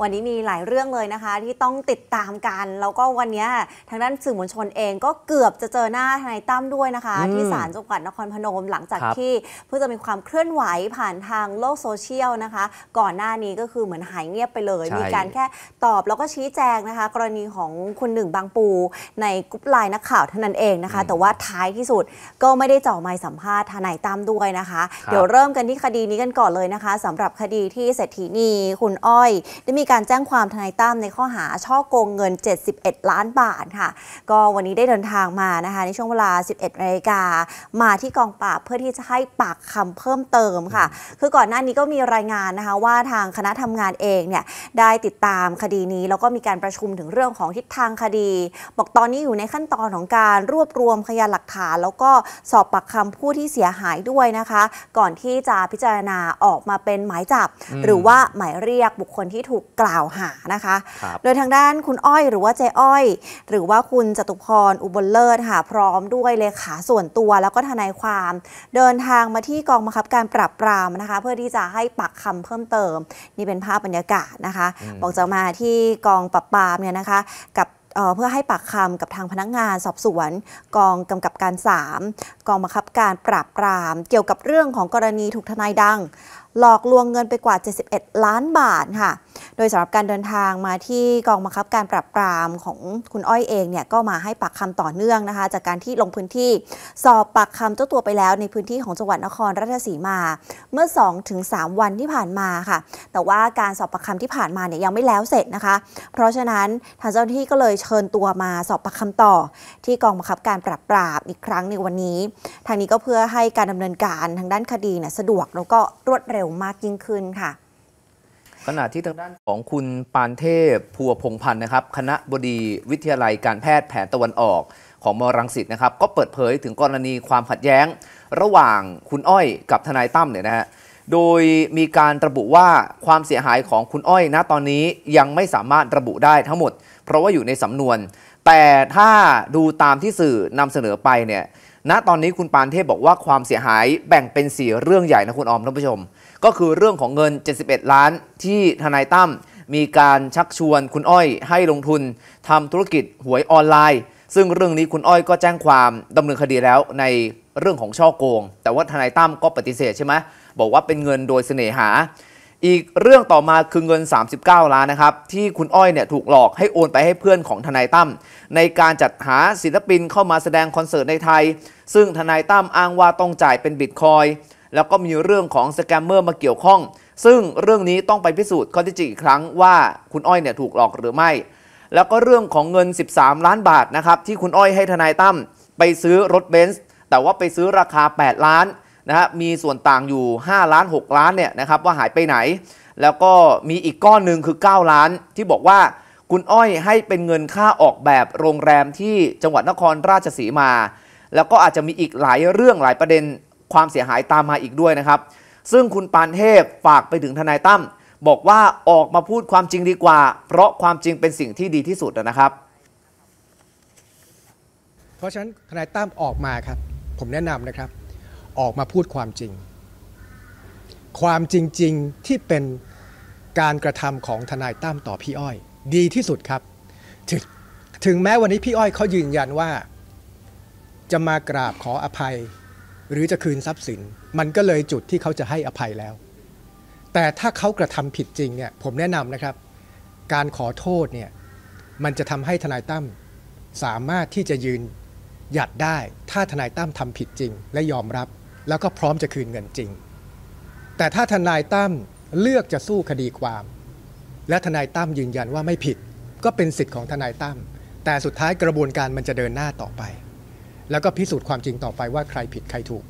วันนี้มีหลายเรื่องเลยนะคะ ที่ต้องติดตามกัน แล้วก็วันนี้ทางด้าน สื่อมวลชนเองก็เกือบจะเจอหน้าทนายตั้มด้วยนะคะที่ศาลจังหวัดนครพนมหลังจากที่เพื่อจะมีความเคลื่อนไหวผ่านทางโลกโซเชียลนะคะ ก่อนหน้านี้ก็คือเหมือนหายเงียบไปเลย มีการแค่ตอบแล้วก็ชี้แจงนะคะ กรณีของคุณ หนึ่งบางปู ในกลุ่มไลน์นักข่าวเท่านั้นเองนะคะ แต่ว่าท้ายที่สุดก็ไม่ได้เจาะไมค์สัมภาษณ์ทนายตั้มด้วยนะคะ เดี๋ยวเริ่มกันที่คดีนี้กันก่อนเลยนะคะ สำหรับคดีที่เศรษฐีนีคุณอ้อยได้มีมีการแจ้งความทนายตั้มในข้อหา ช่อโกงเงิน 71 ล้านบาทค่ะ ก็วันนี้ได้เดินทางมานะคะในช่วงเวลา 11นาฬิกา มาที่กองปราบ เพื่อที่จะให้ปากคำเพิ่มเติมค่ะ คือก่อนหน้านี้ก็มีรายงานนะคะว่าทางคณะทำงานเองเนี่ยได้ติดตามคดีนี้แล้วก็มีการประชุมถึงเรื่องของทิศทางคดี บอกตอนนี้อยู่ในขั้นตอนของการรวบรวมพยานหลักฐานแล้วก็สอบปากคำผู้ที่เสียหายด้วยนะคะ ก่อนที่จะพิจารณาออกมาเป็นหมายจับ หรือว่าหมายเรียกบุคคลที่ถูกกล่าวหานะคะ โดยทางด้านคุณอ้อยหรือว่าเจ๊อ้อย หรือว่าคุณจตุพรอุบลเลิศค่ะพร้อมด้วยเลขาส่วนตัวแล้วก็ทนายความ เดินทางมาที่กองบังคับการปราบปรามนะคะ เพื่อที่จะให้ปักคำเพิ่มเติม นี่เป็นภาพบรรยากาศนะคะ บอกจะมาที่กองปราบปรามเนี่ยนะคะกับเพื่อให้ปากคำกับทางพนักงงานสอบสวน กองกำกับการ 3 กองบังคับการปราบปราม เกี่ยวกับเรื่องของกรณีถูกทนายดัง หลอกลวงเงินไปกว่า 71 ล้านบาทค่ะโดยสำหรับการเดินทางมาที่กองบังคับการปราบปรามของคุณอ้อยเองเนี่ยก็มาให้ปากคำต่อเนื่องนะคะ จากการที่ลงพื้นที่สอบปากคำเจ้าตัวไปแล้ว ในพื้นที่ของจังหวัดนครราชสีมา เมื่อ2-3วันที่ผ่านมาค่ะ แต่ว่าการสอบปากคำที่ผ่านมาเนี่ยยังไม่แล้วเสร็จนะคะ เพราะฉะนั้นทางเจ้าหน้าที่ก็เลยเชิญตัวมาสอบปากคำต่อที่กองบังคับการปราบปรามอีกครั้งในวันนี้ทางนี้ก็เพื่อให้การดำเนินการทางด้านคดีเนี่ยสะดวกแล้วก็รวดเร็วมากยิ่งขึ้นค่ะขณะที่ทางด้านของคุณปานเทพพัวพงพันธ์นะครับ คณะบดีวิทยาลัยการแพทย์แผนตะวันออก ของมรังสิตนะครับก็เปิดเผยถึงกรณีความขัดแย้ง ระหว่างคุณอ้อยกับทนายตั้มเนี่ยนะฮะโดยมีการระบุว่าความเสียหายของคุณอ้อยนะตอนนี้ยังไม่สามารถระบุได้ทั้งหมด เพราะว่าอยู่ในสำนวน แต่ถ้าดูตามที่สื่อนำเสนอไปเนี่ยณตอนนี้คุณปานเทพบอกว่าความเสียหายแบ่งเป็น4เรื่องใหญ่นะ คุณออมท่านผู้ชม ก็คือเรื่องของเงิน 71 ล้านที่ทนายตั้มมีการชักชวนคุณอ้อย ให้ลงทุนทำธุรกิจหวยออนไลน์ ซึ่งเรื่องนี้คุณอ้อยก็แจ้งความดำเนินคดีแล้วในเรื่องของช่อโกง แต่ว่าทนายตั้มก็ปฏิเสธใช่ไหมบอกว่าเป็นเงินโดยเสน่หาอีกเรื่องต่อมาคือเงิน 39 ล้านนะครับที่คุณอ้อยเนี่ยถูกหลอกให้โอนไปให้เพื่อนของทนายตั้มในการจัดหาศิลปินเข้ามาแสดงคอนเสิร์ตในไทย ซึ่งทนายตั้มอ้างว่าต้องจ่ายเป็นบิตคอยแล้วก็มีเรื่องของสแกมเมอร์มาเกี่ยวข้อง ซึ่งเรื่องนี้ต้องไปพิสูจน์ข้อที่จริงอีกครั้งว่า คุณอ้อยเนี่ยถูกหลอกหรือไม่ แล้วก็เรื่องของเงิน 13 ล้านบาทนะครับที่คุณอ้อยให้ทนายตั้มไปซื้อรถเบนซ์แต่ว่าไปซื้อราคา 8 ล้านนะฮะมีส่วนต่างอยู่ 5 ล้าน 6 ล้านเนี่ยนะครับว่าหายไปไหน แล้วก็มีอีกก้อนหนึ่งคือ 9 ล้าน ที่บอกว่าคุณอ้อยให้เป็นเงินค่าออกแบบโรงแรมที่จังหวัดนครราชสีมา แล้วก็อาจจะมีอีกหลายเรื่องหลายประเด็นความเสียหายตามมาอีกด้วยนะครับ ซึ่งคุณปานเทพฝากไปถึงทนายตั้มบอกว่าออกมาพูดความจริงดีกว่า เพราะความจริงเป็นสิ่งที่ดีที่สุดนะครับ เพราะฉะนั้นทนายตั้มออกมาครับผมแนะนำนะครับออกมาพูดความจริง ความจริงๆที่เป็นการกระทำของทนายตั้มต่อพี่อ้อย ดีที่สุดครับ ถึงถึงแม้วันนี้พี่อ้อยเขายืนยันว่า จะมากราบขออภัย หรือจะคืนทรัพย์สิน มันก็เลยจุดที่เขาจะให้อภัยแล้ว แต่ถ้าเขากระทำผิดจริงเนี่ยผมแนะนำนะครับ การขอโทษเนี่ยมันจะทำให้ทนายตั้มสามารถที่จะยืนหยัดได้ถ้าทนายตั้มทำผิดจริงและยอมรับแล้วก็พร้อมจะคืนเงินจริง แต่ถ้าทนายตั้มเลือกจะสู้คดีความ และทนายตั้มยืนยันว่าไม่ผิด ก็เป็นสิทธิ์ของทนายตั้มแต่สุดท้ายกระบวนการมันจะเดินหน้าต่อไป แล้วก็พิสูจน์ความจริงต่อไปว่าใครผิดใครถูก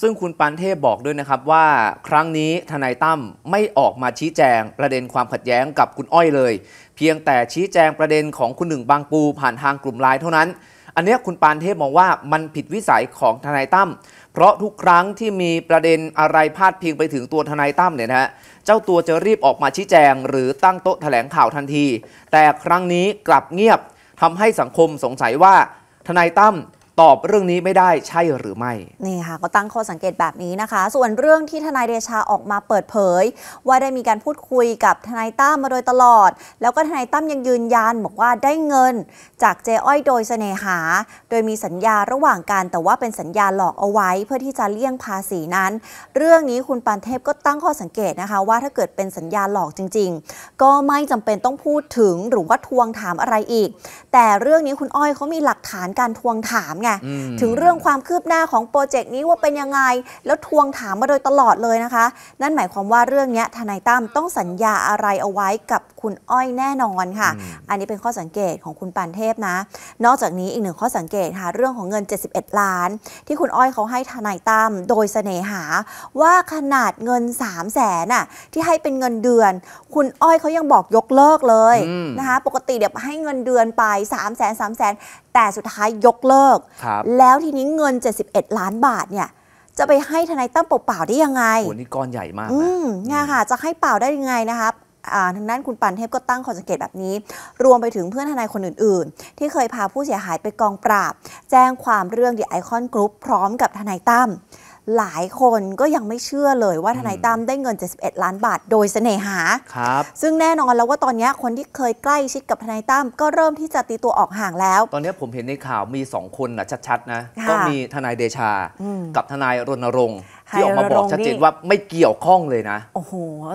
ซึ่งคุณปันเทพบอกด้วยนะครับว่าครั้งนี้ทนายตั้มไม่ออกมาชี้แจงประเด็นความขัดแย้งกับคุณอ้อยเลย เพียงแต่ชี้แจงประเด็นของคุณหนึ่งบางปูผ่านทางกลุ่มไลน์เท่านั้นอันนี้คุณปานเทพมองว่า มันผิดวิสัยของทนายตั้มเพราะทุกครั้งที่มีประเด็นอะไร พาดพิงไปถึงตัวทนายตั้มเนี่ยนะฮะ เจ้าตัวจะรีบออกมาชี้แจง หรือตั้งโต๊ะแถลงข่าวทันที แต่ครั้งนี้กลับเงียบ ทำให้สังคมสงสัยว่าทนายตั้มตอบเรื่องนี้ไม่ได้ใช่หรือไม่ นี่ค่ะก็ตั้งข้อสังเกตแบบนี้นะคะ ส่วนเรื่องที่ทนายเดชาออกมาเปิดเผย ว่าได้มีการพูดคุยกับทนายตั้มมาโดยตลอด แล้วก็ทนายตั้มยังยืนยันบอกว่าได้เงิน จากเจอ้อยโดยเสน่หา โดยมีสัญญาระหว่างกัน แต่ว่าเป็นสัญญาหลอกเอาไว้เพื่อที่จะเลี่ยงภาษีนั้น เรื่องนี้คุณปานเทพก็ตั้งข้อสังเกตนะคะ ว่าถ้าเกิดเป็นสัญญาหลอกจริง ๆ ก็ไม่จำเป็นต้องพูดถึงหรือว่าทวงถามอะไรอีก แต่เรื่องนี้คุณอ้อยเขามีหลักฐานการทวงถามไงถึงเรื่องความคืบหน้าของโปรเจกต์นี้ว่าเป็นยังไง แล้วทวงถามมาโดยตลอดเลยนะคะ นั่นหมายความว่าเรื่องนี้ทนายตั้มต้องสัญญาอะไรเอาไว้กับคุณอ้อยแน่นอนค่ะ อันนี้เป็นข้อสังเกตของคุณปานเทพนะ นอกจากนี้อีกหนึ่งข้อสังเกตค่ะเรื่องของเงิน 71 ล้านที่คุณอ้อยเขาให้ทนายตั้มโดยเสน่หาว่าขนาดเงิน 3 0 0แสนน่ะที่ให้เป็นเงินเดือน คุณอ้อยเขายังบอกยกเลิกเลยนะคะปกติเดี๋ยวให้เงินเดือนไป3 0 0แสน3 0 0แสนแต่สุดท้ายยกเลิก แล้วทีนี้เงิน 71 ล้านบาทเนี่ยจะไปให้ทนายตั้มเปล่าๆได้ยังไงโอ้นี่ก้อนใหญ่มากเนี่ยค่ะ จะให้เปล่าได้ยังไงนะคะทางด้านคุณปันเทพก็ตั้งข้อสังเกตแบบนี้ รวมไปถึงเพื่อนทนายคนอื่นๆ ที่เคยพาผู้เสียหายไปกองปราบ แจ้งความเรื่องดีไอคอนกรุ๊ปพร้อมกับทนายตั้มหลายคนก็ยังไม่เชื่อเลยว่าทนายตั้มได้เงิน 71 ล้านบาทโดยเสน่หา ครับ ซึ่งแน่นอนแล้วว่าตอนนี้คนที่เคยใกล้ชิดกับทนายตั้มก็เริ่มที่จะตีตัวออกห่างแล้ว ตอนนี้ผมเห็นในข่าวมี 2 คนนะชัด ๆ นะ ก็มีทนายเดชา กับทนายรณรงค์ที่ออกมาบอกชัดเจนว่าไม่เกี่ยวข้องเลยนะ โอ้โห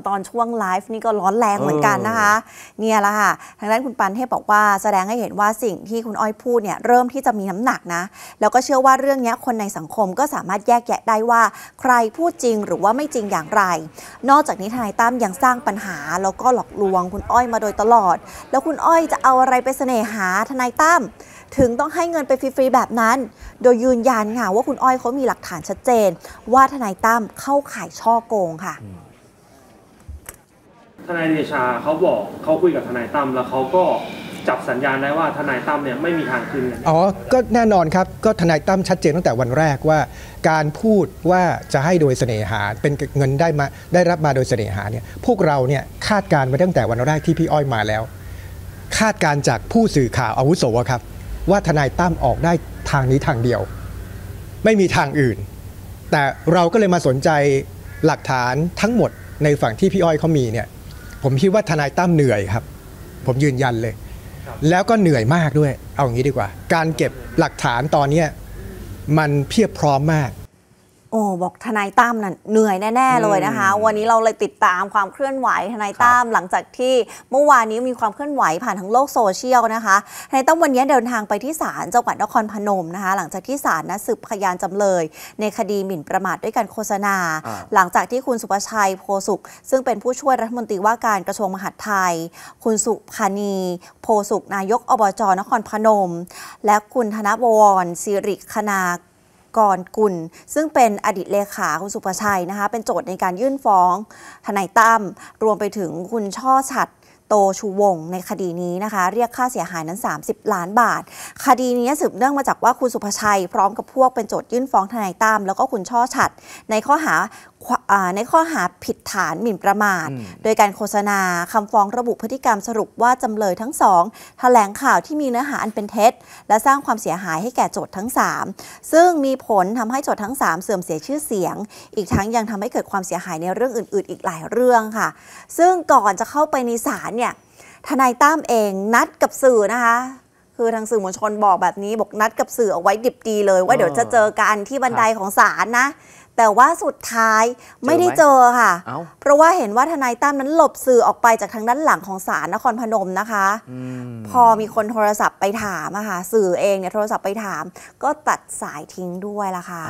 ตอนช่วงไลฟ์นี่ก็ร้อนแรงเหมือนกันนะคะ เนี่ยละค่ะทางด้านคุณปันเทพบอกว่าแสดงให้เห็นว่าสิ่งที่คุณอ้อยพูดเนี่ยเริ่มที่จะมีน้ำหนักนะ แล้วก็เชื่อว่าเรื่องนี้คนในสังคมก็สามารถแยกแยะได้ว่าใครพูดจริงหรือว่าไม่จริงอย่างไร นอกจากนี้ทนายตั้มยังสร้างปัญหาแล้วก็หลอกลวง คุณอ้อยมาโดยตลอด แล้วคุณอ้อยจะเอาอะไรไปเสน่หาทนายตั้มถึงต้องให้เงินไปฟรีๆแบบนั้น โดยยืนยันค่ะว่าคุณอ้อยเขามีหลักฐานชัดเจน ว่าทนายตั้มเข้าข่ายช่อโกงค่ะทนายเดชาเขาบอกเขาคุยกับทนายตั้มแล้วเขาก็จับสัญญาณได้ว่าทนายตั้มเนี่ยไม่มีทางคืนนอ๋อก็แน่นอนครับก็ทนายตั้มชัดเจนตั้งแต่วันแรกว่า การพูดว่าจะให้โดยเสน่หาเป็นเงินได้มาได้รับมาโดยเสน่หาเนี่ยพวกเราเนี่ยคาดการ์มาตั้งแต่วันแรกที่พี่อ้อยมาแล้ว คาดการจากผู้สื่อข่าวอาวุโสครับว่าทนายตั้มออกได้ทางนี้ทางเดียว ไม่มีทางอื่น แต่เราก็เลยมาสนใจหลักฐานทั้งหมดในฝั่งที่พี่อ้อยเขามีเนี่ย ผมคิดว่าทนายตั้มเหนื่อยครับ ผมยืนยันเลย แล้วก็เหนื่อยมากด้วย เอาอย่างนี้ดีกว่า การเก็บหลักฐานตอนนี้มันเพียบพร้อมมากโอ้บอกทนายตั้มนั่นเหนื่อยแน่ๆเลยนะคะ วันนี้เราเลยติดตามความเคลื่อนไหวทนายตั้มหลังจากที่เมื่อวานนี้มีความเคลื่อนไหวผ่านทางโลกโซเชียลนะคะทนายตั้มวันนี้เดินทางไปที่ศาลจังหวัดนครพนมนะคะหลังจากที่ศาลนะสืบพยานจำเลย ในคดีหมิ่นประมาทด้วยการโฆษณา หลังจากที่คุณสุประชัยโพสุข ซึ่งเป็นผู้ช่วยรัฐมนตรีว่าการกระทรวงมหาดไทย คุณสุพานีโพสุขนายกอบจนครพนม และคุณธนบวรสิริคณากรกุลซึ่งเป็นอดีตเลขาคุณสุภชัยนะคะเป็นโจทย์ในการยื่นฟ้องทนายตั้มรวมไปถึงคุณช่อชัดโตชูวงในคดีนี้นะคะ เรียกค่าเสียหายนั้น 30 ล้านบาท คดีนี้สืบเนื่องมาจากว่าคุณสุภชัยพร้อมกับพวกเป็นโจทยื่นฟ้องทนายตั้มแล้วก็คุณช่อชัดในข้อหาในข้อหาผิดฐานหมิ่นประมาทโดยการโฆษณาคำฟ้องระบุพฤติกรรมสรุปว่า จำเลยทั้งสองแถลงข่าวที่มีเนื้อหาอันเป็นเท็จ และสร้างความเสียหายให้แก่โจทย์ทั้ง 3 ซึ่งมีผลทำให้โจทย์ทั้ง 3 เสื่อมเสียชื่อเสียง อีกทั้งยังทำให้เกิดความเสียหายในเรื่องอื่น ๆ อีกหลายเรื่องค่ะ ซึ่งก่อนจะเข้าไปในศาลเนี่ยทนายตั้มเองนัดกับสื่อนะคะ คือทางสื่อมวลชนบอกแบบนี้บอกนัดกับสื่อเอาไว้ดิบดีเลยว่าเดี๋ยวจะเจอกันที่บันไดของศาลนะแต่ว่าสุดท้ายไม่ได้เจอค่ะ เพราะว่าเห็นว่าทนายตั้มนั้นหลบสื่อออกไปจากทางด้านหลังของศาลนครพนมนะคะ พอมีคนโทรศัพท์ไปถามอะค่ะสื่อเองเนี่ยโทรศัพท์ไปถาม ก็ตัดสายทิ้งด้วยละค่ะ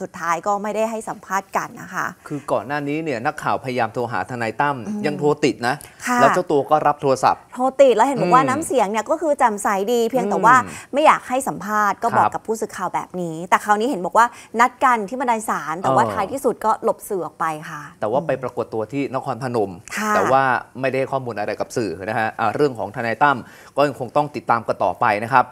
สุดท้ายก็ไม่ได้ให้สัมภาษณ์กันนะคะ คือก่อนหน้านี้เนี่ยนักข่าวพยายามโทรหาทนายตั้มยังโทรติดนะ แล้วเจ้าตัวก็รับโทรศัพท์ โทรติด แล้วเห็นบอกว่าน้ำเสียงเนี่ยก็คือจำสายดี เพียงแต่ว่าไม่อยากให้สัมภาษณ์ก็บอกกับผู้สื่อข่าวแบบนี้ แต่คราวนี้เห็นบอกว่านัดกันที่บันไดศาลารแต่ว่าท้ายที่สุดก็หลบสื่อออกไปค่ะ แต่ว่าไปปรากฏตัวที่นครพนม แต่ว่าไม่ได้ข้อมูลอะไรกับสื่อนะฮะะเรื่องของทนายตั้มก็ยังคงต้องติดตามกันต่อไปนะครับ